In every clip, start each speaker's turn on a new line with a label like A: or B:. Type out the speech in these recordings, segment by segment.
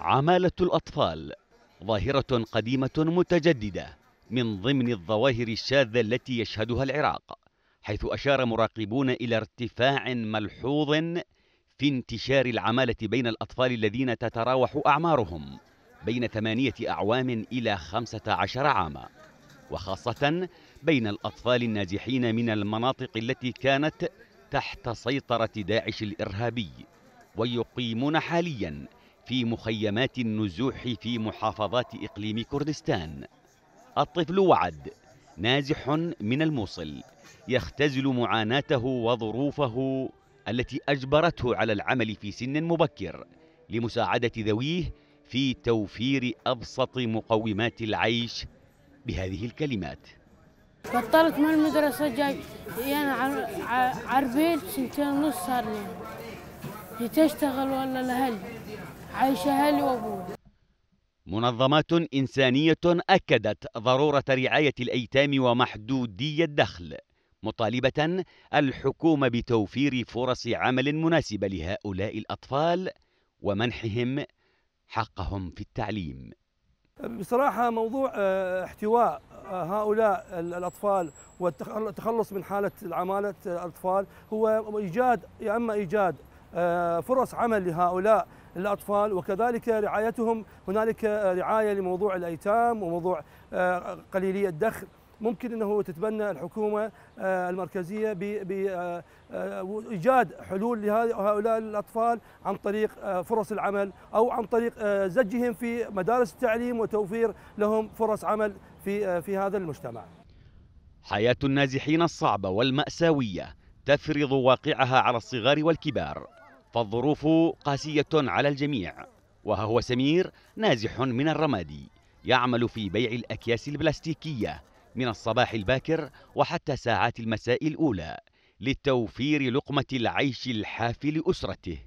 A: عمالة الأطفال ظاهرة قديمة متجددة من ضمن الظواهر الشاذة التي يشهدها العراق حيث أشار مراقبون إلى ارتفاع ملحوظ في انتشار العمالة بين الأطفال الذين تتراوح أعمارهم بين ثمانية أعوام إلى خمسة عشر عاما وخاصة بين الأطفال النازحين من المناطق التي كانت تحت سيطرة داعش الإرهابي ويقيمون حالياً في مخيمات النزوح في محافظات إقليم كردستان الطفل وعد نازح من الموصل يختزل معاناته وظروفه التي أجبرته على العمل في سن مبكر لمساعدة ذويه في توفير أبسط مقومات العيش بهذه الكلمات
B: بطلت من المدرسة جاي يعني عربيت سنتين ونص صار لي تشتغل ولا لهل عايشة أهلي وأبوي
A: منظمات إنسانية أكدت ضرورة رعاية الأيتام ومحدودي الدخل مطالبة الحكومة بتوفير فرص عمل مناسبة لهؤلاء الأطفال ومنحهم حقهم في التعليم
B: بصراحة موضوع آه، احتواء آه، هؤلاء الأطفال والتخلص من حالة عمالة الأطفال هو إيجاد يا إما إيجاد آه، فرص عمل لهؤلاء الأطفال وكذلك رعايتهم هنالك آه، رعاية لموضوع الأيتام وموضوع آه، قليلي الدخل ممكن انه تتبنى الحكومه المركزيه بايجاد حلول لهؤلاء الاطفال عن طريق فرص العمل او عن طريق زجهم في مدارس التعليم وتوفير لهم فرص عمل في في هذا المجتمع.
A: حياه النازحين الصعبه والماساويه تفرض واقعها على الصغار والكبار. فالظروف قاسية على الجميع وها هو سمير نازح من الرمادي يعمل في بيع الأكياس البلاستيكية من الصباح الباكر وحتى ساعات المساء الأولى لتوفير لقمة العيش الحافي لأسرته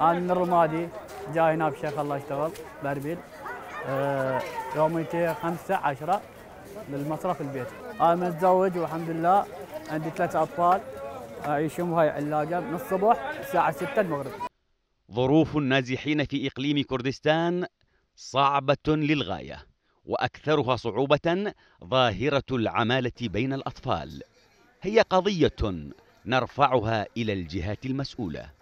A: أنا من الرمادي جاي هنا بشيخ الله اشتغل باربيل أه، يوميتي خمسة عشرة للمصرف البيت أنا متزوج والحمد لله عندي ثلاثة أطفال يشم هاي علاجة من الصبح الساعة 6 المغرب ظروف النازحين في إقليم كردستان صعبة للغاية وأكثرها صعوبة ظاهرة العمالة بين الأطفال هي قضية نرفعها إلى الجهات المسؤولة